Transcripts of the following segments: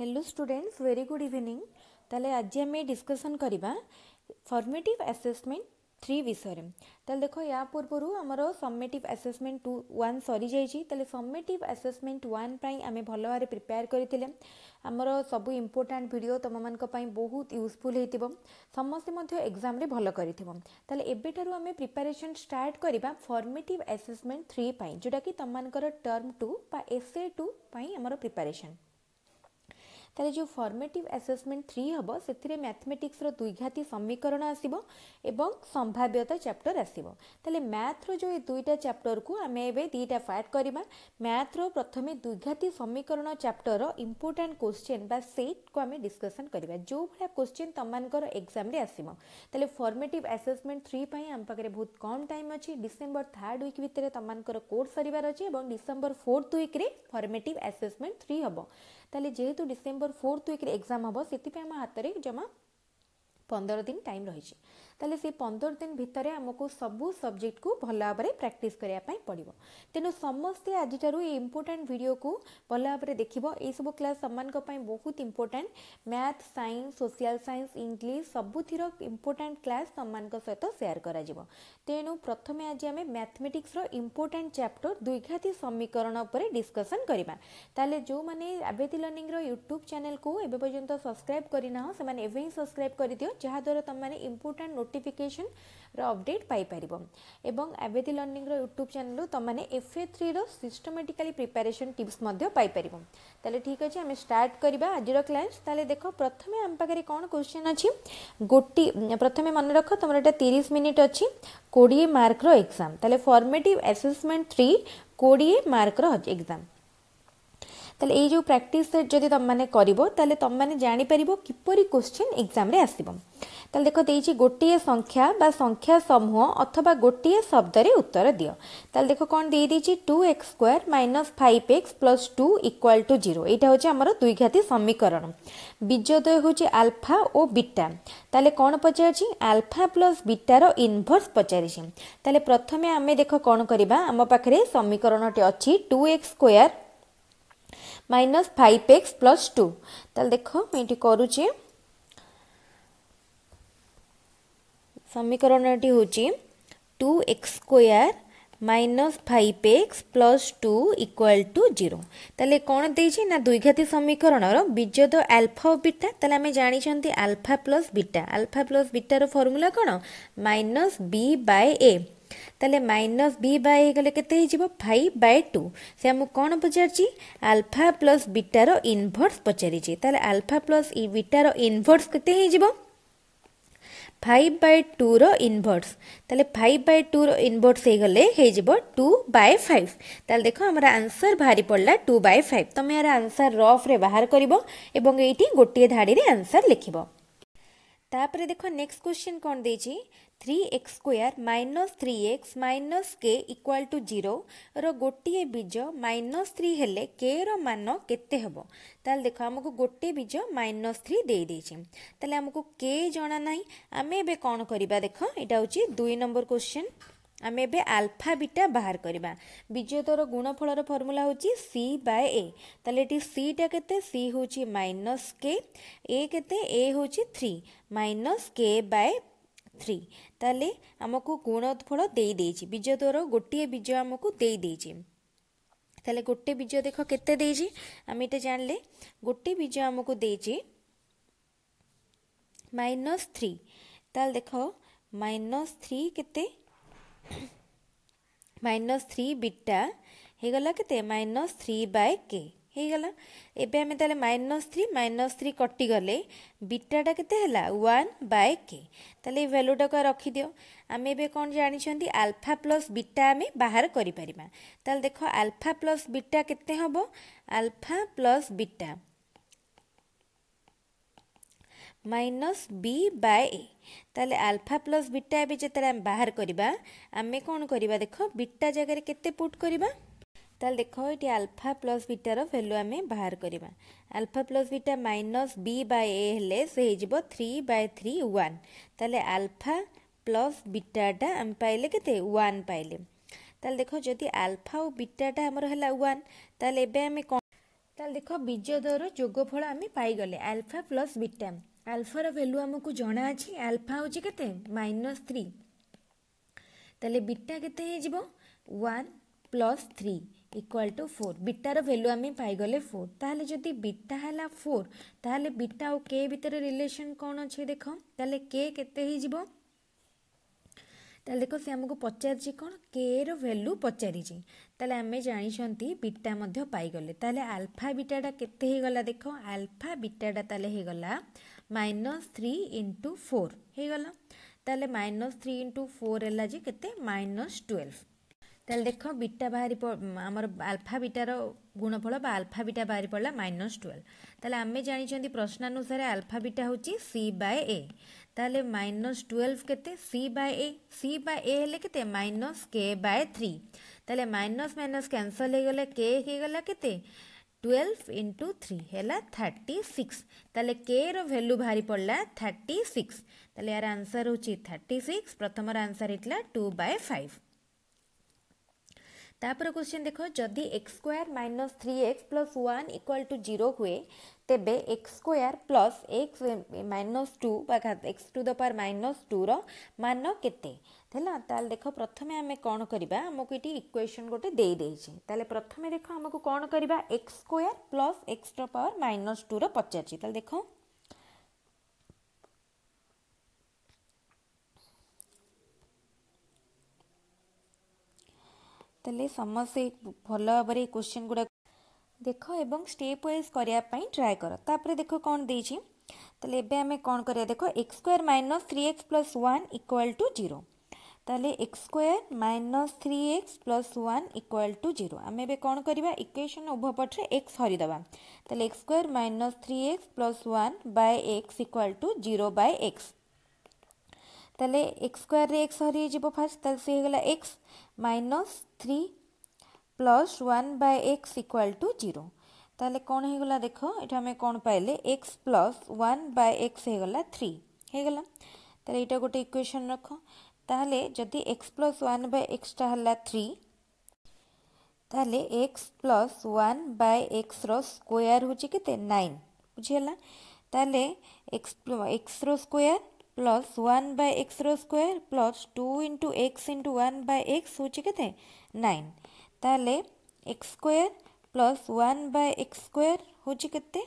Hello students very good evening ताले आज आम डिस्कसन करवा फर्मेटिव आसेसमेंट थ्री विषय ताले देखो या पूर्व आम समेटिव आसेसमेंट टू वन सरी जाइए समेटिव आसेसमेंट वन आम भल भाव प्रिपेयर करें आमर सब इम्पोर्टाट भिड तुम मई बहुत यूजफुल समस्ते एक्जाम भल कर आम प्रिपेरेसन स्टार्ट करवा फर्मेटिव आसेसमेंट थ्री जोटा कि तुम मर टर्म टू बा एस ए टू पर प्रिपेरेसन ତାହେଲେ ଯେଉଁ ଫର୍ମେଟିଭ୍ ଆସେସମେଣ୍ଟ ଥ୍ରୀ ହେବ ସେଥିରେ ମ୍ୟାଥମେଟିକ୍ସର ଦ୍ୱିଘାତି ସମୀକରଣ ଆସିବ ଏବଂ ସମ୍ଭାବ୍ୟତା ଚାପ୍ଟର ଆସିବ ତାହେଲେ ମ୍ୟାଥ୍ର ଯେଉଁ ଏ ଦୁଇଟା ଚାପ୍ଟରକୁ ଆମେ ଏବେ ଦୁଇଟା ପାର୍ଟ କରିବା ମ୍ୟାଥ୍ର ପ୍ରଥମେ ଦ୍ୱିଘାତି ସମୀକରଣ ଚାପ୍ଟରର ଇମ୍ପୋର୍ଟାଣ୍ଟ କୋଶ୍ଚିନ୍ ବା ସେଟ୍କୁ ଆମେ ଡିସ୍କସନ୍ କରିବା ଯେଉଁଭଳିଆ କୋଶ୍ଚିନ୍ ତମମାନଙ୍କର ଏକ୍ଜାମ୍ରେ ଆସିବ ତାହେଲେ ଫର୍ମେଟିଭ୍ ଆସେସମେଣ୍ଟ ଥ୍ରୀ ପାଇଁ ଆମ ପାଖରେ ବହୁତ କମ୍ ଟାଇମ୍ ଅଛି ଡିସେମ୍ବର ଥାର୍ଡ଼ উইক ଭିତରେ ତମମାନଙ୍କର କୋର୍ସ ସରିବାର ଅଛି ଏବଂ ଡିସେମ୍ବର ফোর্থ উইক্রে ফর্মেটিভ আসেসমেন্ট থ্রি হব তাহলে যেহেতু ডিসেম্বর ফোর্থ ୱିକ୍ରେ ଏକ୍ଜାମ୍ ହେବ ସେଥିପାଇଁ ଆମ ହାତରେ ଜମା ପନ୍ଦର ଦିନ ଟାଇମ୍ ରହିଛି ତାହେଲେ ସେ ପନ୍ଦର ଦିନ ଭିତରେ ଆମକୁ ସବୁ ସବଜେକ୍ଟକୁ ଭଲ ଭାବରେ ପ୍ରାକ୍ଟିସ୍ କରିବା ପାଇଁ ପଡ଼ିବ ତେଣୁ ସମସ୍ତେ ଆଜିଠାରୁ ଏ ଇମ୍ପୋର୍ଟାଣ୍ଟ ଭିଡ଼ିଓକୁ ଭଲ ଭାବରେ ଦେଖିବ ଏଇସବୁ କ୍ଲାସ୍ ସେମାନଙ୍କ ପାଇଁ ବହୁତ important math science social science English ସବୁଥିର ଇମ୍ପୋର୍ଟାଣ୍ଟ କ୍ଲାସ୍ ସେମାନଙ୍କ ସହିତ ସେୟାର କରାଯିବ ତେଣୁ ପ୍ରଥମେ ଆଜି ଆମେ ମ୍ୟାଥମେଟିକ୍ସର ଇମ୍ପୋର୍ଟାଣ୍ଟ ଚାପ୍ଟର ଦ୍ୱିଘାତି ସମୀକରଣ ଉପରେ ଡିସ୍କସନ୍ କରିବା ତାହେଲେ ଯେଉଁମାନେ ଆବେଦି ଲର୍ଣ୍ଣିଂର ୟୁଟ୍ୟୁବ୍ ଚ୍ୟାନେଲ୍କୁ ଏବେ ପର୍ଯ୍ୟନ୍ତ ସବସ୍କ୍ରାଇବ୍ କରିନାହଁ ସେମାନେ ଏବେ ହିଁ ସବସ୍କ୍ରାଇବ୍ କରିଦିଅ ଯାହାଦ୍ୱାରା ତୁମମାନେ ଇମ୍ପୋର୍ଟାଣ୍ଟ ନୋଟିଫିକେସନ୍ର ଅପଡ଼େଟ୍ ପାଇପାରିବ ଏବଂ ଆବେଦି ଲର୍ଣ୍ଣିଂର ୟୁଟ୍ୟୁବ୍ ଚ୍ୟାନେଲ୍ରୁ ତୁମମାନେ ଏଫ୍ ଏ ଥ୍ରୀର ସିଷ୍ଟମେଟିକାଲି ପ୍ରିପାରେସନ୍ ଟିପ୍ସ ମଧ୍ୟ ପାଇପାରିବ ତାହେଲେ ଠିକ୍ ଅଛି ଆମେ ଷ୍ଟାର୍ଟ କରିବା ଆଜିର କ୍ଲାସ୍ ତାହେଲେ ଦେଖ ପ୍ରଥମେ ଆମ ପାଖରେ କ'ଣ କୋଶ୍ଚିନ୍ ଅଛି ଗୋଟି ପ୍ରଥମେ ମନେ ରଖ ତୁମର ଏଇଟା ତିରିଶ ମିନିଟ୍ ଅଛି କୋଡ଼ିଏ ମାର୍କର ଏକ୍ଜାମ୍ ତାହେଲେ ଫର୍ମେଟିଭ୍ ଆସେସମେଣ୍ଟ ଥ୍ରୀ କୋଡ଼ିଏ ମାର୍କର ଏକ୍ଜାମ୍ তাহলে এই যে প্র্যাকটিস সেট যদি তুমি করব তাহলে তুমি জাঁপার কিপর কোশ্চিন এক্সামে আসব তাহলে দেখো দেইছি গোটিয়ে সংখ্যা বা সংখ্যা সমূহ অথবা গোটিয়ে শব্দরে উত্তর দিও তাহলে দেখো কোন দিয়ে দিছি two x square minus five x equal to zero এইটা হচ্ছে আমার দুই ঘাতি সমীকরণ বীজদ্বয় হচ্ছে আলফা ও বিটা তাহলে কোন পচারছি আলফা প্লাস বিটার ইনভার্স পচারিছি তাহলে প্রথমে আমি দেখো কোন করিবা আম পাখরে সমীকরণটি আছে two x square minus five x তাহলে দেখো এটি করুছি ସମୀକରଣଟି ହେଉଛି two x square minus five x plus two equal to zero ତାହେଲେ କ'ଣ ଦେଇଛି ନା ଦ୍ୱିଘାତୀ ସମୀକରଣର ବିଜୟ ଆଲଫା ଓ ବିଟା ତାହେଲେ ଆମେ ଜାଣିଛନ୍ତି alpha plus beta alpha plus ବିଟାର ଫର୍ମୁଲା କ'ଣ ମାଇନସ୍ ବି ବାଏ ଏ ତାହେଲେ ମାଇନସ୍ ବି ବାଏ ହେଇଗଲେ କେତେ ହେଇଯିବ ଫାଇଭ୍ ବାଏ ଟୁ ସେ ଆମକୁ କ'ଣ ପଚାରିଛି ଆଲଫା ପ୍ଲସ୍ ବିଟାର ଇନଭର୍ସ ପଚାରିଛି ତାହେଲେ ଆଲଫା ପ୍ଲସ୍ ବିଟାର ଇନଭର୍ସ କେତେ ହେଇଯିବ ফাইভ বাই টুর ইনভর্স তাহলে ফাইভ বাই টুর ইনভর্স হয়ে হয়ে টু বাই ফাইভ তাহলে দেখ আমার আনসর বাহারি পড়া টু বাই ফাইভ তুমি এর আনসর রফ্রে বাহার করব এবং এইটি গোটিয়ে ধাড়ি আনসর লিখব ତାପରେ ଦେଖ ନେକ୍ସଟ କ୍ୱେଶ୍ଚିନ୍ କ'ଣ ଦେଇଛି three x square minus three x minus K equal to জিরোর গোটিয়ে বীজ মাইনস থ্রি হলে কে মান কেতে হব তাহলে দেখ আমি গোটিয়ে বীজ মাইনস থ্রি দিয়েছি তাহলে আমি কে জনা না আমি এবার কম করা দেখ এটা হচ্ছে দুই নম্বর কোশ্চেন ଆମେ ଏବେ ଆଲଫା ବିଟା ବାହାର କରିବା ବିଜୟତର ଗୁଣଫଳର ଫର୍ମୁଲା ହେଉଛି ସି ବାଏ ଏ ତାହେଲେ ଏଠି ସିଟା କେତେ ସି ହେଉଛି ମାଇନସ୍ କେ ଏ କେତେ ଏ ହେଉଛି three minus K by three তাহলে আমাকে গুণফল দিয়ে দিয়েছি বীজ দর গোটিয়ে বীজ আমাকে দিয়ে দিয়েছি তাহলে গোটে বীজ দেখ কেতে দিয়েছি আমি এটা জানলে গোটে বীজ আমাকে দিয়েছি মাইনস থ্রি তাহলে দেখ মাইনস থ্রি কেতে মাইনস থ্রি বিটা ହେଇଗଲା କେତେ ମାଇନସ୍ ଥ୍ରୀ ବାଏ କେ ହେଇଗଲା ଏବେ ଆମେ ତାହେଲେ ମାଇନସ୍ ଥ୍ରୀ ମାଇନସ୍ ଥ୍ରୀ କଟିଗଲେ ବିଟାଟା କେତେ ହେଲା ୱାନ୍ ବାଏ କେ ତାହେଲେ ଏଇ ଭ୍ୟାଲୁଟାକୁ ରଖିଦିଅ ଆମେ ଏବେ କ'ଣ ଜାଣିଛନ୍ତି ଆଲଫା ପ୍ଲସ୍ ବିଟା ଆମେ ବାହାର କରିପାରିବା ତାହେଲେ ଦେଖ ଆଲଫା ପ୍ଲସ୍ ବିଟା କେତେ ହେବ alpha plus beta minus B by A তাহলে আলফা প্লস বিটা এবে যেতবে আমি বাহার করা আমি কোণ করা দেখ বিটা জায়গায় কেতে পুট করা তাহলে দেখ এটি আলফা প্লস বিটার ভ্যালু আমি বাহার করা alpha plus beta minus b by a হলে সে হয়ে থ্রি বাই থ্রি ওয়ান তাহলে আলফা প্লস বিটাটা আমি পাইলে কেতে ওয়ান পাইলে তাহলে দেখ যদি আলফা ও বিটাটা আমার হল ওয়ান তাহলে এবে আমি তাহলে দেখ বিজয় দর যোগফল আমি পাইগলে আলফা প্লস বিটা আলফার ভ্যালু আমাকে জনা আছে আলফা হচ্ছে কেতে মাইনস থ্রি তাহলে বিটা কেতে হয়ে যাব one plus three equal to four বিটার ভ্যালু আমি পাইগলে ফোর তাহলে যদি বিটা হল ফোর তাহলে বিটা আও কে ভিতরে রিলেসন কোণ অছে দেখ তাহলে কে কেতে হয়ে যাব তাহলে দেখ সে আমাকে পচারিছি কোণ কে র ভ্যালু পচারিছি তাহলে আমি জাঁচান্তি বিটা মধ্যে পাইগলে তাহলে আলফা বিটাটা কেতে হয়ে গলা দেখ আলফা বিটাটা তাহলে হয়ে গলা ମାଇନସ୍ ଥ୍ରୀ ଇଣ୍ଟୁ ଫୋର୍ ହେଇଗଲା ତାହେଲେ ମାଇନସ୍ ଥ୍ରୀ ଇଣ୍ଟୁ ଫୋର୍ ହେଲା ଯେ କେତେ ମାଇନସ୍ ଟୁଏଲ୍ଭ ତାହେଲେ ଦେଖ ବିଟା ବାହାରି ଆମର ଆଲଫା ବିଟାର ଗୁଣଫଳ ବା ଆଲଫା ବିଟା ବାହାରି ପଡ଼ିଲା ମାଇନସ୍ ଟୁଏଲ୍ଭ ତାହେଲେ ଆମେ ଜାଣିଛନ୍ତି ପ୍ରଶ୍ନାନୁସାରେ ଆଲଫା ବିଟା ହେଉଛି ସି ବାଏ ଏ ତାହେଲେ ମାଇନସ୍ ଟୁଏଲ୍ଭ କେତେ c by a c by a ହେଲେ କେତେ ମାଇନସ୍ କେ ବାଏ ଥ୍ରୀ ତାହେଲେ ମାଇନସ୍ ମାଇନସ୍ କ୍ୟାନସଲ୍ ହେଇଗଲା କେ ହେଇଗଲା କେତେ টুয়েলভ ইন্টু থ্রি হল থার্টি সিক্স তাহলে কে রু বাহি পড়া থার্টি সিক্স তাহলে ইয়ার আনসর হচ্ছে থার্টি সিক্স প্রথমর আনসর হয়েছিল টু বাই ফাইভ তাপরে কোশ্চেন দেখ যদি x square minus three x plus one equal to zero হুয়ে ତେବେ x square plus x minus two ବା x to the power minus ଟୁର ମାନ କେତେ ହେଲା ତାହେଲେ ଦେଖ ପ୍ରଥମେ ଆମେ କ'ଣ କରିବା ଆମକୁ ଏଠି ଇକ୍ୱେସନ୍ ଗୋଟେ ଦେଇଦେଇଛି ତାହେଲେ ପ୍ରଥମେ ଦେଖ ଆମକୁ କ'ଣ କରିବା x square plus x to power minus ଟୁର ପଚାରିଛି ତାହେଲେ ଦେଖ ତାହେଲେ ସମସ୍ତେ ଭଲ ଭାବରେ ଏ କୋଶ୍ଚିନ୍ ଗୁଡ଼ାକ দেখ এবং স্টেপ ওয়াইজ করা ট্রাই কর তাপরে দেখ কোণ দিয়েছি তাহলে এবে আমি কোণ করা দেখ x square minus three x plus one equal to zero তাহলে x square minus three x plus one equal to zero আমি এবার কোণ করা ইকুয়েসন উভয় পটরে এক্স হরিদেবা তাহলে x square minus three x plus one by x equal to zero by x তাহলে x স্কোয়ারে এক্স হরিয়ে যাব ফার্স্ট তাহলে সে হয়ে গেল x minus three plus one by x equal to zero कौन हो गला देख ये कौन पाइले x plus one by x हो थ्री हो गला यहाँ गोटे इक्वेशन रख ताहले जदि x plus one by x है थ्री ताहले x plus one by x रोयर हूँ के नाइन बुझेगा ताहले एक्स एक्स रोयर प्लस वन बाय एक्स रोयर plus two into x into one by x हूँ के नाइन ତାହେଲେ x square plus one by x square ହେଉଛି କେତେ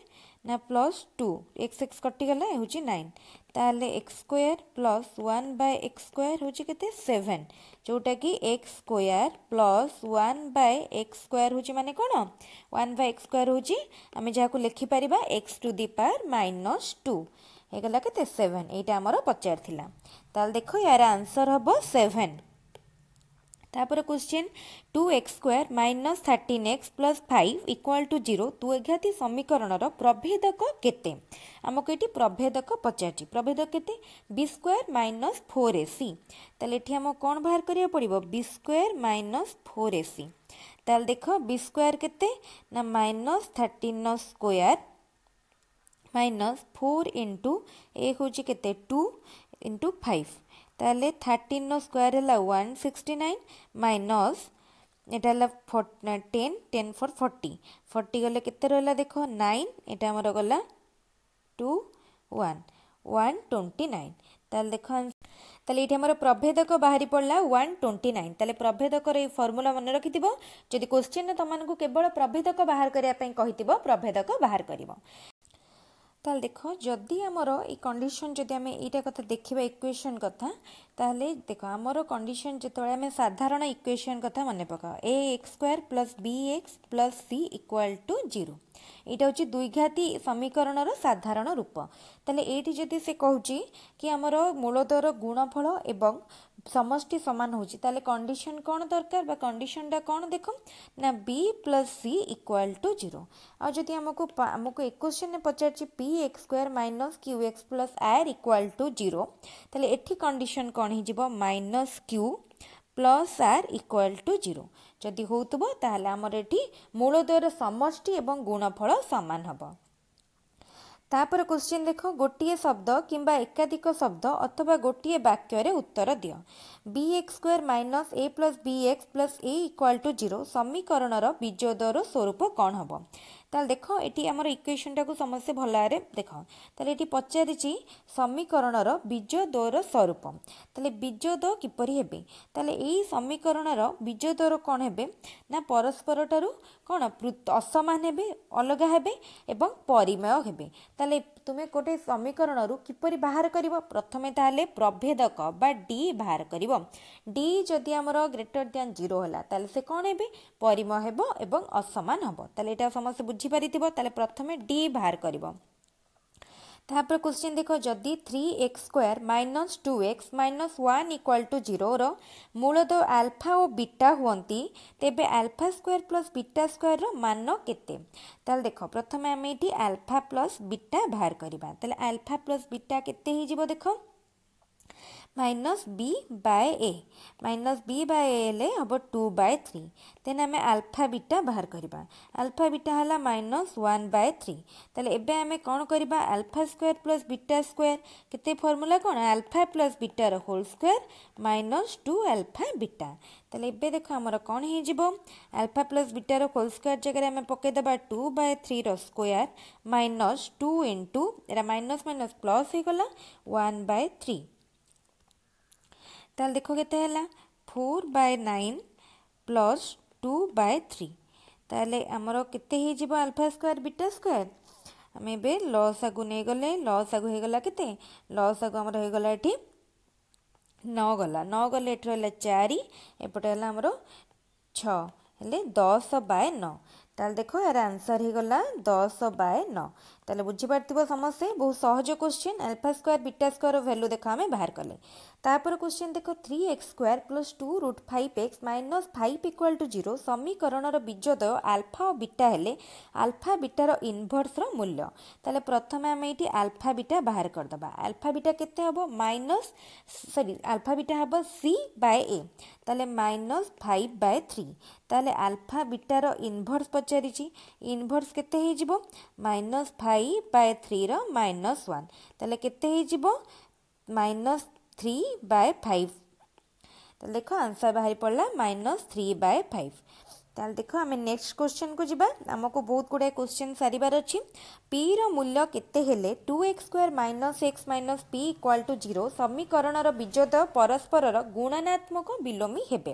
ନା ପ୍ଲସ୍ ଟୁ ଏକ୍ସ ଏକ୍ସ କଟିଗଲା ହେଉଛି ନାଇନ୍ ତାହେଲେ x square plus one by x square ହେଉଛି କେତେ ସେଭେନ୍ ଯେଉଁଟାକି x square plus one by x square ହେଉଛି ମାନେ କ'ଣ ୱାନ୍ ବାଇ ଏକ୍ସ ସ୍କୋୟାର ହେଉଛି ଆମେ ଯାହାକୁ ଲେଖିପାରିବା x to the power minus two ହେଇଗଲା କେତେ ସେଭେନ୍ ଏଇଟା ଆମର ପଚାରିଥିଲା ତାହେଲେ ଦେଖ ୟାର ଆନ୍ସର୍ ହେବ ସେଭେନ୍ তারপরে question two x square minus thirteen x plus five equal to zero দ্বৈঘাতি সমীকরণর প্রভেদক কেতে আমাকে এটি প্রভেদক পচারছি প্রভেদক কেতে b square minus four ac তাহলে এটি আমাকে কোণ বাহার করা পড়ব b square minus four ac তাহলে দেখ বি স্কোয়ার কেতে না minus thirteen square minus four into a হচ্ছে কেতে টু ইন্টু ফাইভ ତାହେଲେ ଥାର୍ଟିନ୍ର ସ୍କୋୟାର ହେଲା ୱାନ୍ ସିକ୍ସଟି ନାଇନ୍ ମାଇନସ୍ ଏଇଟା ହେଲା ten ten for forty forty ଗଲେ କେତେ ରହିଲା ଦେଖ ନାଇନ୍ ଏଇଟା ଆମର ଗଲା two one one twenty nine ତାହେଲେ ଦେଖ ତାହେଲେ ଏଇଠି ଆମର ପ୍ରଭେଦକ ବାହାରି ପଡ଼ିଲା ୱାନ୍ ଟ୍ୱେଣ୍ଟି ନାଇନ୍ ତାହେଲେ ପ୍ରଭେଦକର ଏଇ ଫର୍ମୁଲା ମନେ ରଖିଥିବ ଯଦି କୋଶ୍ଚିନ୍ରେ ତୁମମାନଙ୍କୁ କେବଳ ପ୍ରଭେଦକ ବାହାର କରିବା ପାଇଁ କହିଥିବ ପ୍ରଭେଦକ ବାହାର କରିବ তাহলে দেখ যদি আমার এই কন্ডিশন যদি আমি এইটা কথা দেখিবা ইকুয়েশন কথা তাহলে দেখ আমার কন্ডিশন যেতবে আমি সাধারণ ইকুয়েশন কথা মনে পকাও a x square plus b x plus c equal to zero এইটা হচ্ছে দ্বিঘাতী সমীকরণর সাধারণ রূপ তাহলে এইটি যদি সে কুচি কি আমার মূলদর গুণফল এবং সমষ্টি সমান হচ্ছে তাহলে কন্ডিশন কোণ দরকার বা কন্ডিশনটা কোণ দেখ না b plus c equal to zero আদি আমাকে আমাকে কোশ্চেন পচারছি p x square minus q x plus r equal to zero তাহলে এটি কন্ডিশন কোণ হয়ে minus q plus r equal to zero যদি হোক তাহলে আমার এটি মূলদ্বয়ের সমষ্টি এবং গুণফল সমান হব ତାପରେ କ୍ୱଶ୍ଚିନ୍ ଦେଖ ଗୋଟିଏ ଶବ୍ଦ କିମ୍ବା ଏକାଧିକ ଶବ୍ଦ ଅଥବା ଗୋଟିଏ ବାକ୍ୟରେ ଉତ୍ତର ଦିଅ b x square minus a plus b x plus a equal to zero ସମୀକରଣର ବିଜୋଦର ସ୍ୱରୂପ କ'ଣ ହେବ ତାହେଲେ ଦେଖ ଏଠି ଆମର ଇକ୍ୱେସନ୍ଟାକୁ ସମସ୍ତେ ଭଲରେ ଦେଖ ତାହେଲେ ଏଠି ପଚାରିଛି ସମୀକରଣର ବୀଜଦୋର ସ୍ୱରୂପ ତାହେଲେ ବୀଜଦ କିପରି ହେବେ ତାହେଲେ ଏଇ ସମୀକରଣର ବୀଜଦୋର କ'ଣ ହେବେ ନା ପରସ୍ପରଠାରୁ କ'ଣ ଅସମାନ ହେବେ ଅଲଗା ହେବେ ଏବଂ ପରିମେୟ ହେବେ ତାହେଲେ ତୁମେ ଗୋଟେ ସମୀକରଣରୁ କିପରି ବାହାର କରିବ ପ୍ରଥମେ ତାହେଲେ ପ୍ରଭେଦକ ବା ଡି ବାହାର କରିବ ଡି ଯଦି ଆମର ଗ୍ରେଟର ଦ୍ୟାନ୍ ଜିରୋ ହେଲା ତାହେଲେ ସେ କ'ଣ ହେବେ ପରିମ ହେବ ଏବଂ ଅସମାନ ହେବ ତାହେଲେ ଏଇଟା ସମସ୍ତେ ବୁଝିପାରିଥିବ ତାହେଲେ ପ୍ରଥମେ ଡି ବାହାର କରିବ ତାପରେ କୋଶ୍ଚିନ୍ ଦେଖ ଯଦି three x square minus two x minus one equal to ଜିରୋର ମୂଳଦ ଆଲଫା ଓ ବିଟା ହୁଅନ୍ତି ତେବେ ଆଲଫା ସ୍କୋୟାର ପ୍ଲସ୍ ବିଟା ସ୍କୋୟାରର ମାନ କେତେ ତାହେଲେ ଦେଖ ପ୍ରଥମେ ଆମେ ଏଠି ଆଲଫା ପ୍ଲସ୍ ବିଟା ବାହାର କରିବା ତାହେଲେ ଆଲଫା ପ୍ଲସ୍ ବିଟା କେତେ ହେଇଯିବ ଦେଖ minus b by a minus b by a ହେଲେ ହେବ 2 by 3 ଦେନ୍ ଆମେ ଆଲଫା ବିଟା ବାହାର କରିବା ଆଲଫା ବିଟା ହେଲା ମାଇନସ୍ ୱାନ୍ ବାଇ ଥ୍ରୀ ତାହେଲେ ଏବେ ଆମେ କ'ଣ କରିବା alpha square plus beta square କେତେ ଫର୍ମୁଲା କ'ଣ ଆଲଫା ପ୍ଲସ୍ ବିଟାର whole square minus two alpha beta ତାହେଲେ ଏବେ ଦେଖ ଆମର କ'ଣ ହେଇଯିବ ଆଲଫା ପ୍ଲସ୍ ବିଟାର ହୋଲ୍ ସ୍କୋୟାର ଜାଗାରେ ଆମେ ପକାଇଦେବା ଟୁ ବାଇ ଥ୍ରୀର ସ୍କୋୟାର ମାଇନସ୍ ଟୁ ଇଣ୍ଟୁ ଏଇଟା ମାଇନସ୍ ମାଇନସ୍ ପ୍ଲସ୍ ହେଇଗଲା ୱାନ୍ ବାଇ ଥ୍ରୀ ତାହେଲେ ଦେଖ କେତେ ହେଲା four by nine plus two by three ତାହେଲେ ଆମର କେତେ ହେଇଯିବ ଆଲଫା ସ୍କୋୟାର୍ ବିଟା ସ୍କୋୟାର୍ ଆମେ ଏବେ ଲସ୍ ଆଗୁ ନେଇଗଲେ ଲସ୍ ଆଗୁ ହେଇଗଲା କେତେ ଲସ୍ ଆଗୁ ଆମର ହେଇଗଲା ଏଠି ନଅ ଗଲା ନଅ ଗଲେ ଏଠି ରହିଲା ଚାରି ଏପଟେ ହେଲା ଆମର ଛଅ ହେଲେ ଦଶ ବାଏ ନଅ ତାହେଲେ ଦେଖ ଏହାର ଆନ୍ସର୍ ହେଇଗଲା ଦଶ ବାଏ ନଅ ତାହେଲେ ବୁଝିପାରୁଥିବ ସମସ୍ତେ ବହୁତ ସହଜ question alpha square beta square value ଦେଖ ଆମେ ବାହାର କଲେ ତାପରେ କୋଶ୍ଚିନ୍ ଦେଖ three x square plus two root five x minus five equal to zero ସମୀକରଣର ବୀଜଦୟ ଆଲଫା ଓ ବିଟା ହେଲେ ଆଲଫା ବିଟାର ଇନଭର୍ସର ମୂଲ୍ୟ ତାହେଲେ ପ୍ରଥମେ ଆମେ ଏଇଠି ଆଲଫା ବିଟା ବାହାର କରିଦେବା ଆଲଫା ବିଟା କେତେ ହେବ ମାଇନସ୍ ସରି ଆଲଫା ବିଟା ହେବ ସି ବାଏ ଏ ତାହେଲେ ମାଇନସ୍ ଫାଇଭ୍ ବାଏ ଥ୍ରୀ ତାହେଲେ ଆଲଫା ବିଟାର ଇନଭର୍ସ ପଚାରିଛି ଇନଭର୍ସ କେତେ ହେଇଯିବ ମାଇନସ୍ ଫାଇଭ୍ ফাইভ বাই থ্রির মাଇନସ୍ ୱାନ୍ ତାହେଲେ କେତେ ହେଇଯିବ ମାଇନସ୍ থ্রি বাই ফাইভ তাহলে দেখো আনসার বাহারি পড়লা মাইনস থ্রি বাই ফাইভ তাহলে দেখো আমি নেক্সট কোশ্চেনকু যা আমাকে বহুত গুড়ায়ে কোশ্চেন সারিবার অছি পি র মূল্য কেতে হেলে two x square minus x minus p equal to zero সমীকরণর বিজোদয় পরস্পরর গুণনাত্মক বিলোমী হেবে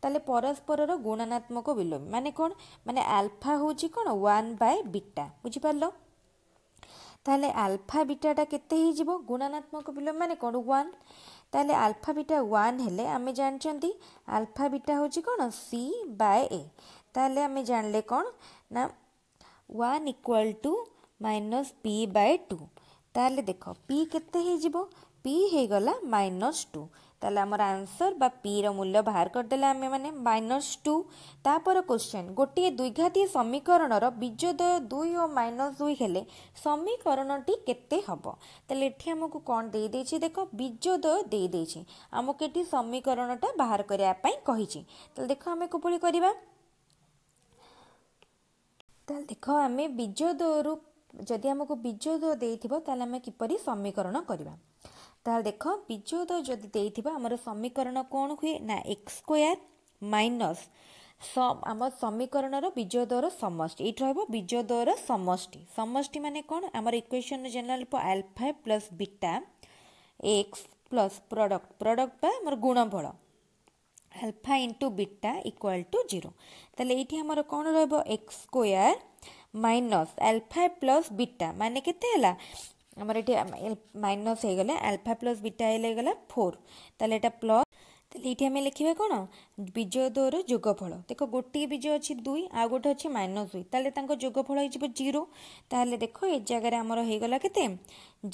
তাহলে পরস্পরর গুণনাত্মক বিলোমী মানে কোণ মানে আলফা হচ্ছে কোণ ওয়ান বাই বিটা বুঝিপারল ତାହେଲେ ଆଲଫା ବିଟାଟା କେତେ ହେଇଯିବ ଗୁଣନାତ୍ମକ ବିଲୋମ ମାନେ କ'ଣ ୱାନ୍ ତାହେଲେ ଆଲଫା ବିଟା ୱାନ୍ ହେଲେ ଆମେ ଜାଣିଛନ୍ତି ଆଲଫା ବିଟା ହେଉଛି କ'ଣ ସି ବାଏ ଏ ତାହେଲେ ଆମେ ଜାଣିଲେ କ'ଣ ନା one equal to minus p by two ତାହେଲେ ଦେଖ ପି କେତେ ହେଇଯିବ ପି ହେଇଗଲା ମାଇନସ୍ ଟୁ ତାହେଲେ ଆମର ଆନ୍ସର୍ ବା ପିର ମୂଲ୍ୟ ବାହାର କରିଦେଲେ ଆମେମାନେ ମାଇନସ୍ ଟୁ ତାପର କୋଶ୍ଚିନ୍ ଗୋଟିଏ ଦ୍ୱିଘାତୀୟ ସମୀକରଣର ବିଜୋଦୟ ଦୁଇ ଓ ମାଇନସ୍ ଦୁଇ ହେଲେ ସମୀକରଣଟି କେତେ ହେବ ତାହେଲେ ଏଠି ଆମକୁ କ'ଣ ଦେଇଦେଇଛି ଦେଖ ବିଜୋଦୟ ଦେଇଦେଇଛି ଆମକୁ ଏଠି ସମୀକରଣଟା ବାହାର କରିବା ପାଇଁ କହିଛି ତାହେଲେ ଦେଖ ଆମେ କିଭଳି କରିବା ତାହେଲେ ଦେଖ ଆମେ ବିଜୋଦୟରୁ ଯଦି ଆମକୁ ବିଜୋଦୟ ଦେଇଥିବ ତାହେଲେ ଆମେ କିପରି ସମୀକରଣ କରିବା ତାହେଲେ ଦେଖ ବିଯୋଦ ଯଦି ଦେଇଥିବ ଆମର ସମୀକରଣ କ'ଣ ହୁଏ ନା ଏକ୍ସ ସ୍କୋୟାର୍ ମାଇନସ୍ ଆମ ସମୀକରଣର ବିଜୋଦର ସମଷ୍ଟି ଏଇଠି ରହିବ ବିଜୋଦର ସମଷ୍ଟି ସମଷ୍ଟି ମାନେ କ'ଣ ଆମର equation general alpha plus beta x plus product product ବା ଆମର ଗୁଣଫଳ alpha into beta equal to zero ତାହେଲେ ଏଇଠି ଆମର କ'ଣ ରହିବ x square minus alpha plus beta ମାନେ କେତେ ହେଲା আমার এটি মাইনস গেলে আলফা প্লস বিটা গেলে ফোর তাহলে এটা প্লস তাহলে এটি আমি লিখবে কোণ বিজয় দোর যোগফল দেখো গোটি বিজয় অছি দুই আর গোটে অছি মাইনস দুই তাহলে তাঁর যোগফল হয়ে যাব জিরো তাহলে দেখো এই জায়গায় আমার হয়ে হয়েগলা কেতে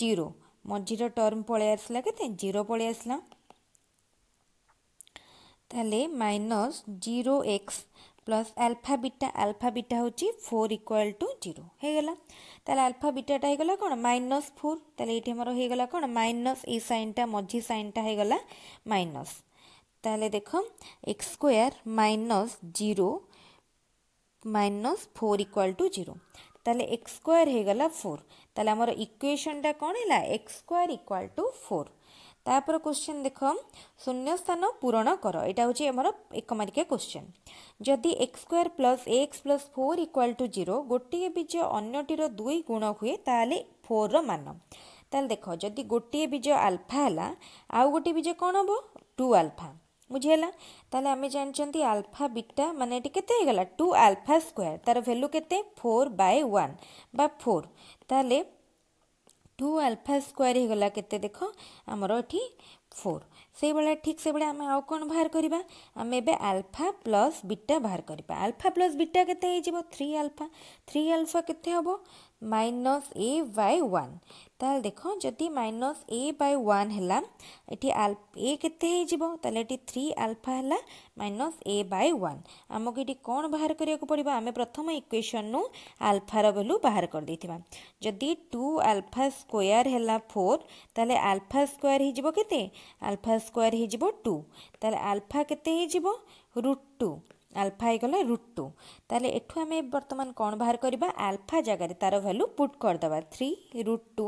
জিরো মঝির টর্ম পড়ে আসলা কেতে জিরো পড়ে আসলাম তাহলে minus zero x plus alpha beta alpha beta হচ্ছে ফোর ইকুয়াল টু জিরো হয়ে গেল তাহলে আলফা বিটাটা হয়ে গেল কোণ মাইনস ফোর তাহলে এইটি আমার হয়ে গেল কোণ মাইনস এই সাইনটা মঝি সাইনটা হয়ে গেল মাইনস তাহলে দেখ x square minus zero minus four equal to zero তাহলে এক্স স্কোয়ার হয়ে গেল ফোর তাহলে আমার ইকুয়েশনটা কোণ হল x square equal to four ତାପରେ କୋଶ୍ଚିନ୍ ଦେଖ ଶୂନ୍ୟସ୍ଥାନ ପୂରଣ କର ଏଇଟା ହେଉଛି ଆମର ଏକମାରିକିଆ କୋଶ୍ଚିନ୍ ଯଦି x square plus x plus four equal to zero ଗୋଟିଏ ବୀଜ ଅନ୍ୟଟିର ଦୁଇ ଗୁଣ ହୁଏ ତାହେଲେ ଫୋର୍ର ମାନ ତାହେଲେ ଦେଖ ଯଦି ଗୋଟିଏ ବୀଜ ଆଲଫା ହେଲା ଆଉ ଗୋଟିଏ ବୀଜ କ'ଣ ହେବ ଟୁ ଆଲଫା ବୁଝିହେଲା ତାହେଲେ ଆମେ ଜାଣିଛନ୍ତି ଆଲଫା ବିଟା ମାନେ ଏଠି କେତେ ହେଇଗଲା ଟୁ ଆଲଫା ସ୍କୋୟାର ତାର ଭ୍ୟାଲୁ କେତେ ଫୋର୍ ବାଇ ୱାନ୍ ବା ଫୋର୍ ତାହେଲେ ଟୁ ଆଲଫା ସ୍କୋୟାର ହୋଇଗଲା କେତେ ଦେଖ ଆମର ଏଠି ଫୋର୍ ସେଇଭଳିଆ ଠିକ୍ ସେଭଳିଆ ଆମେ ଆଉ କ'ଣ ବାହାର କରିବା ଆମେ ଏବେ ଆଲଫା ପ୍ଲସ୍ ବିଟା ବାହାର କରିବା ଆଲଫା ପ୍ଲସ୍ ବିଟା କେତେ ହେଇଯିବ ଥ୍ରୀ ଆଲଫା ଥ୍ରୀ ଆଲଫା କେତେ ହେବ মাইনস ଏ ବାଇ ୱାନ୍ ତାହେଲେ ଦେଖ ଯଦି ମାଇନସ୍ ଏ ବାଇ ୱାନ୍ ହେଲା ଏଠି ଏ କେତେ ହେଇଯିବ ତାହେଲେ ଏଠି ଥ୍ରୀ ଆଲଫା ହେଲା ମାଇନସ୍ ଏ ବାଇ ୱାନ୍ ଆମକୁ ଏଠି କ'ଣ ବାହାର କରିବାକୁ ପଡ଼ିବ ଆମେ ପ୍ରଥମ ଇକ୍ୱେସନ୍ରୁ ଆଲଫାର ଭ୍ୟାଲୁ ବାହାର କରିଦେଇଥିବା ଯଦି ଟୁ ଆଲଫା ସ୍କୋୟାର୍ ହେଲା ଫୋର୍ ତାହେଲେ ଆଲଫା ସ୍କୋୟାର୍ ହେଇଯିବ କେତେ ଆଲଫା ସ୍କୋୟାର୍ ହେଇଯିବ ଟୁ ତାହେଲେ ଆଲଫା କେତେ ହେଇଯିବ ରୁଟ୍ ଟୁ আলফা হয়ে রুট টু তাহলে এঠু আমি বর্তমান কোণ বাহার করা আলফা জায়গায় তার ভ্যালু পুট করেদেবা three root two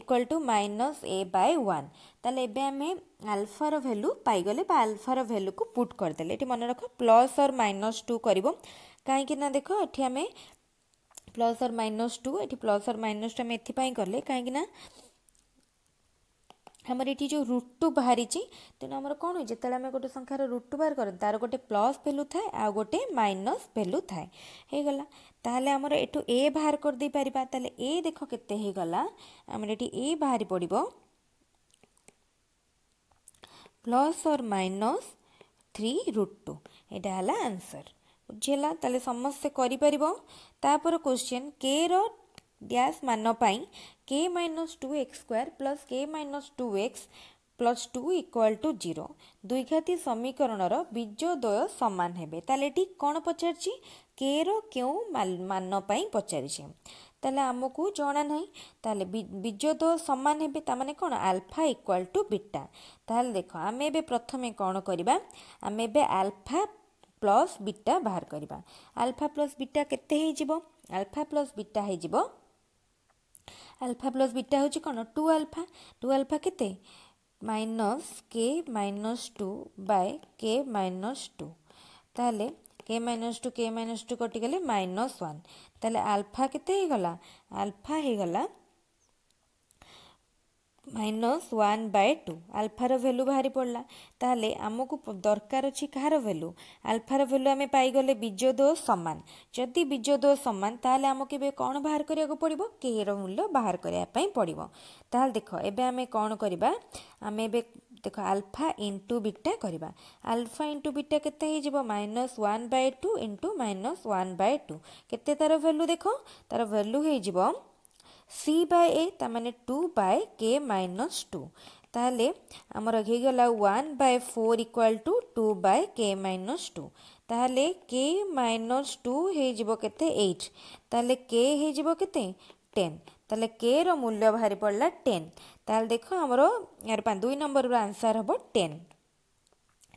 equal to minus a by one তাহলে এবে আমি আলফার ভ্যালু পাইগলে বা আলফার ভ্যালুকু পুট করেদেলে এটি মনে রখ প্লস অর মাইনস টু করব কাইকি না দেখ এটি আমি প্লস অর মাইনস টু এটি প্লস অর মাইনস টু আমি এপাই কলে কাইকি ଆମର এটি ଯେଉଁ ରୁଟୁ ବାହାରିଛି ତେଣୁ ଆମର କ'ଣ ହୁଏ ଯେତେବେଳେ ଆମେ ଗୋଟେ ସଂଖ୍ୟାର ରୁଟୁ ବାହାର କରୁ ତା'ର ଗୋଟେ ପ୍ଲସ୍ ଭ୍ୟାଲୁ ଥାଏ ଆଉ ଗୋଟେ ମାଇନସ୍ ଭ୍ୟାଲୁ ଥାଏ ହେଇଗଲା ତାହେଲେ ଆମର ଏଠୁ ଏ ବାହାର କରିଦେଇପାରିବା ତାହେଲେ ଏ ଦେଖ କେତେ ହେଇଗଲା ଆମର ଏଠି ଏ ବାହାରି ପଡ଼ିବ plus or minus three root two এটা হল আনসর বুঝি ତାହେଲେ ସମସ୍ତେ କରିପାରିବ করিপার କୋଶ୍ଚିନ୍ କେର ଡ୍ୟାସ୍ ମାନ ପାଇଁ k minus two x square plus k minus two x plus two equal to zero ଦ୍ୱିଘାତୀ ସମୀକରଣର ବୀଜଦ୍ୱୟ ସମାନ ହେବେ ତାହେଲେ ଏଠି କ'ଣ ପଚାରିଛି କେର କେଉଁ ମାନ ପାଇଁ ପଚାରିଛି ତାହେଲେ ଆମକୁ ଜଣା ନାହିଁ ତାହେଲେ ବୀଜଦ୍ୱୟ ସମାନ ହେବେ ତାମାନେ କ'ଣ ଆଲଫା ଇକ୍ୱାଲ୍ ଟୁ ବିଟା ତାହେଲେ ଦେଖ ଆମେ ଏବେ ପ୍ରଥମେ କ'ଣ କରିବା ଆମେ ଏବେ ଆଲଫା ପ୍ଲସ୍ ବିଟା ବାହାର କରିବା ଆଲଫା ପ୍ଲସ୍ ବିଟା କେତେ ହେଇଯିବ ଆଲଫା ପ୍ଲସ୍ ବିଟା ହେଇଯିବ ଆଲଫା ପ୍ଲସ୍ ବିଟା ହେଉଛି କ'ଣ ଟୁ ଆଲଫା ଟୁ ଆଲଫା କେତେ minus k minus two by k minus two ତାହେଲେ k minus two k minus two କଟିଗଲେ ମାଇନସ୍ ୱାନ୍ ତାହେଲେ ଆଲଫା କେତେ ହେଇଗଲା ଆଲଫା ହେଇଗଲା ମାଇନସ୍ ୱାନ୍ ବାଇ ଟୁ ଆଲଫାର ଭ୍ୟାଲୁ ବାହାରି ପଡ଼ିଲା ତାହେଲେ ଆମକୁ ଦରକାର ଅଛି କାହାର ଭ୍ୟାଲୁ ଆଲଫାର ଭ୍ୟାଲୁ ଆମେ ପାଇଗଲେ ବିଜୟ ଦୋଷ ସମାନ ଯଦି ବିଜୟ ଦୋଷ ସମାନ ତାହେଲେ ଆମକୁ ଏବେ କ'ଣ ବାହାର କରିବାକୁ ପଡ଼ିବ କେର ମୂଲ୍ୟ ବାହାର କରିବା ପାଇଁ ପଡ଼ିବ ତାହେଲେ ଦେଖ ଏବେ ଆମେ କ'ଣ କରିବା ଆମେ ଏବେ ଦେଖ ଆଲଫା ଇଣ୍ଟୁ ବିଟା କରିବା ଆଲଫା ଇଣ୍ଟୁ ବିଟା କେତେ ହେଇଯିବ minus one by two into minus one by two କେତେ ତା'ର ଭ୍ୟାଲୁ ଦେଖ ତା'ର ଭ୍ୟାଲୁ ହେଇଯିବ সি বাই এ তার মানে two by k minus two তাহলে আমার হয়েগলা one by four equal to two by k minus two তাহলে কে মাইনস টু হয়ে যাব কেতে এইট তাহলে কে হয়ে যাব কেতে টেন তাহলে কে র মূল্য বাহারি পড়লা টেন তাহলে দেখ আমার ইয়ার দুই নম্বর আনসার হব টেন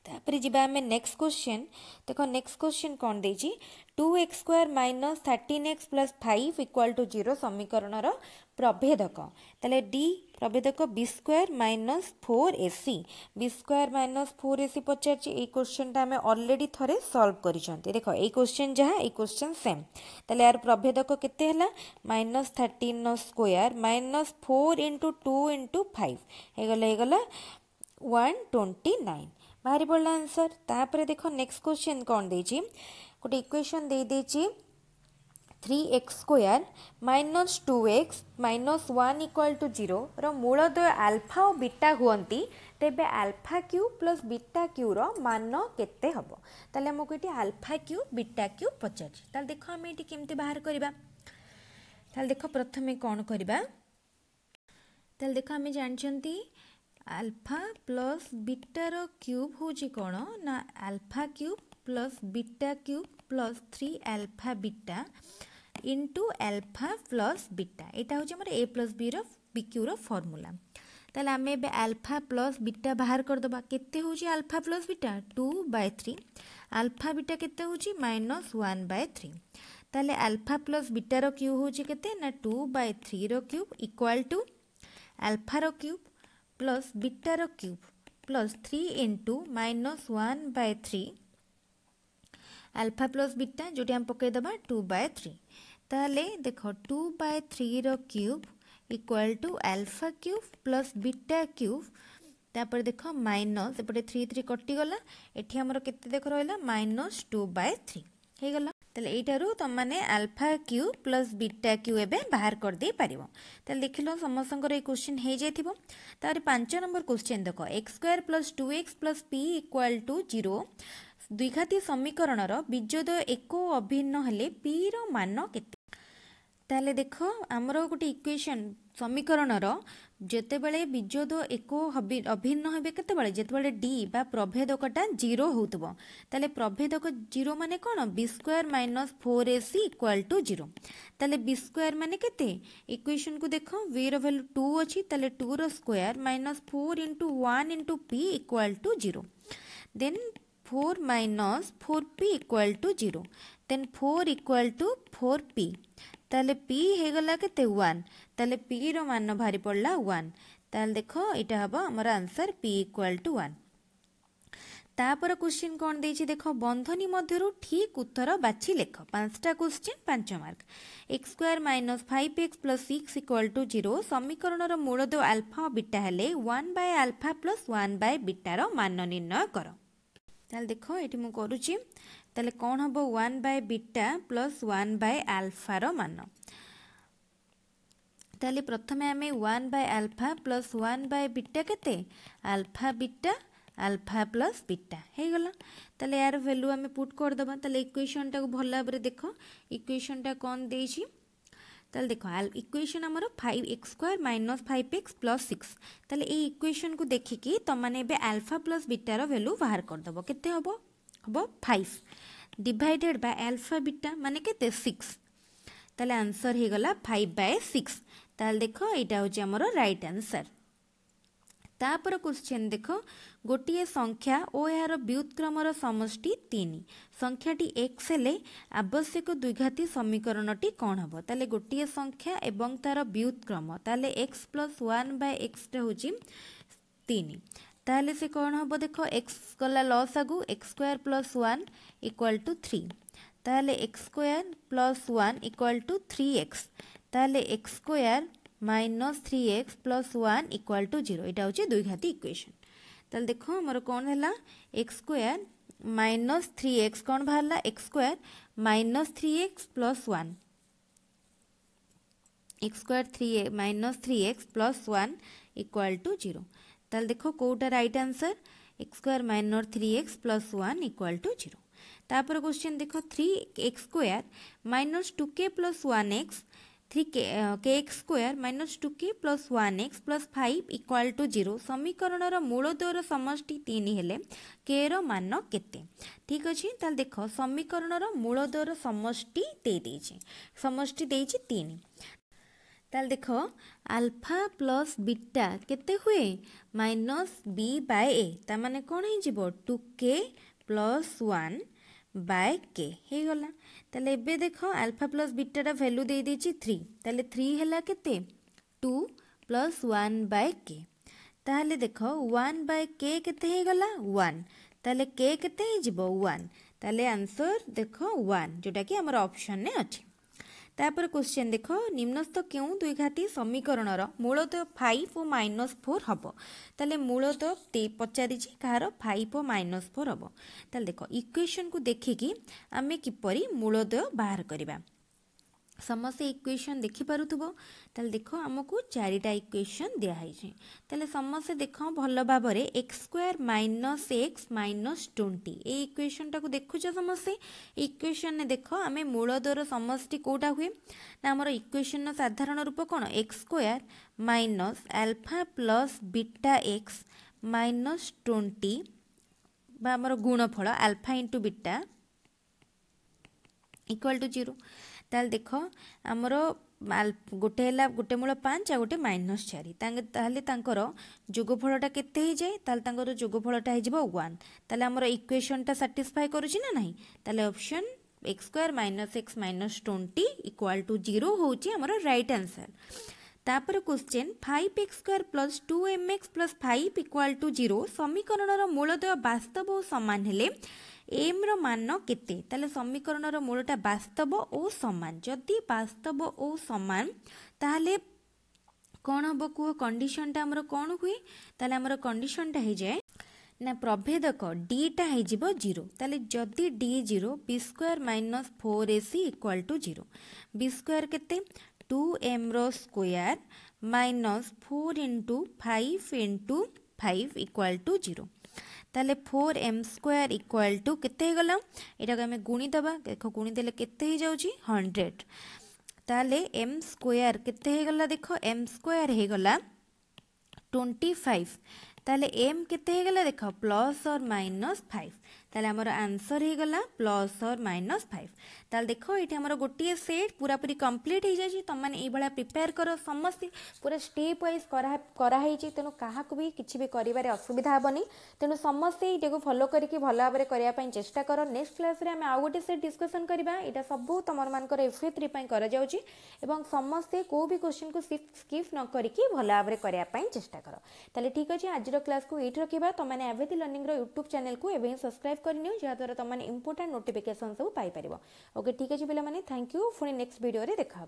ତାପରେ ଯିବା ଆମେ ନେକ୍ସଟ କ୍ୱେଶ୍ଚନ୍ ଦେଖ ନେକ୍ସଟ କ୍ୱେଶ୍ଚନ୍ କ'ଣ ଦେଇଛି two x square minus thirteen x plus five equal to zero समीकरण प्रभेदक डी प्रभेदक b square minus four a c b square minus four a c पचार क्वेश्चन टाइम अलरेडी थे solve कर देख ये क्वेश्चन जहाँ ये क्वेश्चन सेम तो यार प्रभेदक के minus thirteen square minus four into two into five होगा वन ट्वेंटी नाइन ବାହାରି ପଡ଼ିଲା ଆନ୍ସର୍ ତାପରେ ଦେଖ ନେକ୍ସଟ କ୍ୱେଶ୍ଚନ୍ କ'ଣ ଦେଇଛି ଗୋଟେ ଇକ୍ୱେସନ୍ ଦେଇଦେଇଛି three x square minus two x minus one equal to জিরোর মূলদ্বয় আলফা ও বিটা হুঁতি তেবে আলফা কিউ প্লস বিটা কিউর মান কেতে হব তাহলে আমাকে এটি আলফা কিউ বিটা কিউ পচারছি তাহলে দেখ আমি এটি কেমতি বাহার করা তাহলে দেখ প্রথমে কণ করা তাহলে দেখ আমি জাঁচান ଆଲଫା ପ୍ଲସ୍ ବିଟାର କ୍ୟୁବ୍ ହେଉଛି କ'ଣ ନା alpha cube plus beta cube plus three alpha beta into alpha plus beta ଏଇଟା ହେଉଛି ଆମର ଏ ପ୍ଲସ୍ ବିର ବି କ୍ୟୁର ଫର୍ମୁଲା ତାହେଲେ ଆମେ ଏବେ ଆଲଫା ପ୍ଲସ୍ ବିଟା ବାହାର କରିଦେବା କେତେ ହେଉଛି alpha plus beta two by three alpha beta କେତେ ହେଉଛି ମାଇନସ୍ ୱାନ୍ ବାଏ ଥ୍ରୀ ତାହେଲେ ଆଲଫା ପ୍ଲସ୍ ବିଟାର କ୍ୟୁବ୍ ହେଉଛି କେତେ ନା ଟୁ ବାଏ ଥ୍ରୀର କ୍ୟୁବ୍ ଇକ୍ୱାଲ୍ ଟୁ ଆଲଫାର କ୍ୟୁବ୍ प्लस बिटार cube plus three into minus one by three alpha plus beta जोटी आम पकईदे टू बाय थ्री ताहले देख two by three cube equal to alpha cube plus beta cube तापर देख माइनस थ्री थ्री कटिगला ये आमर के देख रहा माइनस टू बाय थ्री हो ତାହେଲେ ଏଇଠାରୁ ତୁମମାନେ alpha cube plus beta cube ଏବେ ବାହାର କରିଦେଇପାରିବ ତାହେଲେ ଦେଖିଲ ସମସ୍ତଙ୍କର ଏଇ କ୍ୱେଶ୍ଚିନ୍ ହୋଇଯାଇଥିବ ତାପରେ ପାଞ୍ଚ ନମ୍ବର କ୍ୱେଶ୍ଚିନ୍ ଦେଖ x square plus two x plus p equal to zero ଦ୍ୱିଘାତୀ ସମୀକରଣର ବିଜୋଦୟ ଏକ ଅଭିନ୍ନ ହେଲେ ପିର ମାନ କେତେ ତାହେଲେ ଦେଖ ଆମର ଗୋଟେ ଇକ୍ୱେସନ୍ সমীকরণর যেতবে বিজোদ এক অভিন্ন হবে কেতবে যেতবে ডি বা প্রভেদকটা জিরো হোথব তাহলে প্রভেদক জিরো মানে কোণ b square minus four a c equal to zero তাহলে বি স্কোয়ার মানে কেতে ইকুয়েসন কু দেখ ভির ভ্যালু টু অছি তাহলে টুর square minus four into one into p equal to zero then 4 minus 4p equal to 0. Then 4 equal to 4p. তাহলে p হয়েগলা কেতে 1. তাহলে p র মান ভারি পড়লা 1. তাহলে দেখো এটা হব আমার আনসার p equal to 1. তারপরে কোশ্চিন কোণ দিয়েছি দেখো বন্ধনী মধ্যরু ঠিক উত্তর বাছি লেখ পাঁচটা কোশ্চিন পাঁচ mark x square minus five x plus six equal to zero সমীকরণর মূলদ আলফা ও বিটা হলে one by alpha plus one by বিটার মান নির্ণয় কর ତାହେଲେ ଦେଖ ଏଠି ମୁଁ କରୁଛି ତାହେଲେ କ'ଣ ହେବ one by beta plus one by ଆଲଫାର ମାନ ତାହେଲେ ପ୍ରଥମେ ଆମେ one by alpha plus one by beta କେତେ alpha beta alpha plus beta হয়েগলা তাহলে এর ভ্যালু আমি পুট করেদেবা তাহলে ইকুয়েশনটা ভালো ভাবে দেখ ইকুয়েশনটা কম দিয়েছি তাহলে দেখো ইকুয়েশন আমার five x square minus five x plus six তাহলে এই ইকুয়েশন কু দেখিকি তোমাকে এবে আলফা প্লস বিটার ভ্যালু বাহার করেদেব কেতে হব হব five divided by alpha beta মানে কেতে সিক্স তাহলে আনসর হয়ে গলা ফাইভ বাই সিক্স তাহলে দেখো এইটা হচ্ছে আমার রাইট আনসার ତାପରେ କୋଶ୍ଚେନ୍ ଦେଖ ଗୋଟିଏ ସଂଖ୍ୟା ଓ ଏହାର ବ୍ୟୁତ୍କ୍ରମର ସମଷ୍ଟି ତିନି ସଂଖ୍ୟାଟି ଏକ୍ସ ହେଲେ ଆବଶ୍ୟକ ଦ୍ୱିଘାତୀ ସମୀକରଣଟି କ'ଣ ହେବ ତାହେଲେ ଗୋଟିଏ ସଂଖ୍ୟା ଏବଂ ତା'ର ବ୍ୟୁତ୍କ୍ରମ ତାହେଲେ ଏକ୍ସ ପ୍ଲସ୍ ୱାନ୍ ବାଇ ଏକ୍ସଟା ହେଉଛି ତିନି ତାହେଲେ ସେ କ'ଣ ହେବ ଦେଖ ଏକ୍ସ ଗଲା ଲସ୍ ଆଗୁ x square plus one equal to three ତାହେଲେ x square plus one equal to three x ତାହେଲେ x square minus three x plus one equal to zero यहाँ हूँ दुईघाती इक्वेशन तेल देख मोर कौन है x square minus three x कौन बाहर ला x square minus three x plus one x square three minus three x plus one equal to zero देख कौटा right answer x square minus three x plus one equal to zero question देख three x square minus two k plus one x 3kx uh, square minus 2k plus 1x plus 5 equal to 0 সমীকরণর মূলদ্বয়র সমষ্টি 3 হলে k র মান কেতে ঠিক আছে তাহলে দেখ সমীকরণর মূলদ্বয়র সমষ্টি দেই দিয়েছি সমষ্টি দিয়েছি 3 তাহলে দেখ আলফা প্লস বিটা কেতে হুয়ে মাইনস বি বাই এ তার মানে কোণ হয়ে যাব two k plus one by k হয়ে গলা तेल एबे देख आलफा प्लस बिटाटा भैल्यू दे थ्री तेल थ्री है k two plus one bye के तेल देख वन बाय के केगला वन तेल के के आंसर देख वन जोटा कि आमर अपसन अच्छे ତାପରେ କ୍ୱେଶ୍ଚିନ୍ ଦେଖ ନିମ୍ନସ୍ଥ କେଉଁ ଦ୍ୱିଘାତୀ ସମୀକରଣର ମୂଳତଃ ଫାଇଭ୍ ଓ ମାଇନସ୍ ଫୋର୍ ହେବ ତାହେଲେ ମୂଳତଃ ତେ ପଚାରିଛି କାହାର ଫାଇଭ୍ ଓ ମାଇନସ୍ ଫୋର୍ ହେବ ତାହେଲେ ଦେଖ ଇକ୍ୱେସନ୍କୁ ଦେଖିକି ଆମେ କିପରି ମୂଳଦୟ ବାହାର କରିବା ସମସ୍ତେ ଇକ୍ୱେସନ୍ ଦେଖିପାରୁଥିବ ତାହେଲେ ଦେଖ ଆମକୁ ଚାରିଟା ଇକ୍ୱେସନ୍ ଦିଆହେଇଛି ତାହେଲେ ସମସ୍ତେ ଦେଖ ଭଲ ଭାବରେ x square minus x minus twenty ଏଇ ଇକ୍ୱେସନ୍ଟାକୁ ଦେଖୁଛ ସମସ୍ତେ ଇକ୍ୱେସନ୍ରେ ଦେଖ ଆମେ ମୂଳଦର ସମଷ୍ଟି କେଉଁଟା ହୁଏ ନା ଆମର ଇକ୍ୱେସନ୍ର ସାଧାରଣ ରୂପ କ'ଣ x square minus alpha plus beta x minus twenty ବା ଆମର ଗୁଣଫଳ alpha into beta equal to zero তাহলে দেখ আমার গোটে হল গোটে মূল পাঁচ আর গোটে মাইনস চারি তাহলে তাঁর যোগফলটা কেতে হয়ে যায় তাহলে তাঁর যোগফলটা হয়ে যাব ওয়ান তাহলে আমার ইকুয়েশনটা সাটিসফাই করুছি না না তাহলে option x square minus x minus twenty equal to zero হচ্ছে আমার রাইট আনসার তাপরে question five x square plus two m x plus five equal to zero সমীকরণর মূলদয় বাস্তব ও সমান হলে এমর মান কেতে তাহলে সমীকরণের মূলটা বাস্তব ও সমান যদি বাস্তব ও সমান তাহলে କ'ଣ ହେବ କୁହ କଣ୍ଡିସନଟା ଆମର କ'ଣ ହୁଏ ତାହେଲେ ଆମର କଣ୍ଡିସନଟା ହେଇଯାଏ ନା ପ୍ରଭେଦକ ଡିଟା ହେଇଯିବ ଜିରୋ ତାହେଲେ ଯଦି d zero b square minus four a c equal to zero b square କେତେ ଟୁ ଏମ୍ର square minus four into five into five equal to zero তাহলে four m square equal to কেতে হয়ে এটাকে আমি গুণি দেবা দেখ গুণি দেলে কেতে হয়ে যাচ্ছি হন্ড্রেড তাহলে এম স্কোয়ার কেতে হয়ে দেখ এম স্কোয়ার হয়ে গলা টোয়েন্টি ফাইভ তাহলে এম কেতে হয়ে দেখ প্লস অর মাইনস ফাইভ তাহলে আমার আনসর হয়েগলা প্লস অর মাইনস ফাইভ তাহলে দেখ এটি আমার গোটিয়ে সেট পুরাপুরি কমপ্লিট হয়ে যাই তোমাকে এইভাবে প্রিপেয়ার কর সমস্তে পুরা স্টেপ ওয়াইজ କରାହେଇଛି ତେଣୁ କାହାକୁ ବି କିଛି ବି କରିବାରେ ଅସୁବିଧା ହେବନି ତେଣୁ ସମସ୍ତେ ଏଇଟାକୁ ଫଲୋ କରିକି ଭଲ ଭାବରେ କରିବା ପାଇଁ ଚେଷ୍ଟା କର ନେକ୍ସଟ କ୍ଲାସ୍ରେ ଆମେ ଆଉ ଗୋଟେ ସେଟ୍ ଡିସ୍କସନ୍ କରିବା ଏଇଟା ସବୁ ତମମାନଙ୍କର ଏଫ୍ ଥ୍ରୀ ପାଇଁ କରାଯାଉଛି ଏବଂ ସମସ୍ତେ କେଉଁ ବି କୋଶ୍ଚିନ୍କୁ ସ୍କିପ୍ ନ କରିକି ଭଲ ଭାବରେ କରିବା ପାଇଁ ଚେଷ୍ଟା କର ତାହେଲେ ଠିକ୍ ଅଛି ଆଜିର କ୍ଲାସ୍କୁ ଏଇଠି ରଖିବା ତମମାନେ ଆଭେଦି ଲର୍ଣ୍ଣିଂର ୟୁଟ୍ୟୁବ୍ ଚ୍ୟାନେଲ୍କୁ ଏବେ ହିଁ ସବସ୍କ୍ରାଇବ୍ सब्सक्राइब करनियो जहाँद्वारा तुमने इम्पोर्टां नोटिफिकेसन सब पाइपर ओके ठीक अच्छे पे थैंक यू पुणी नेक्स्ट भिडियो देखा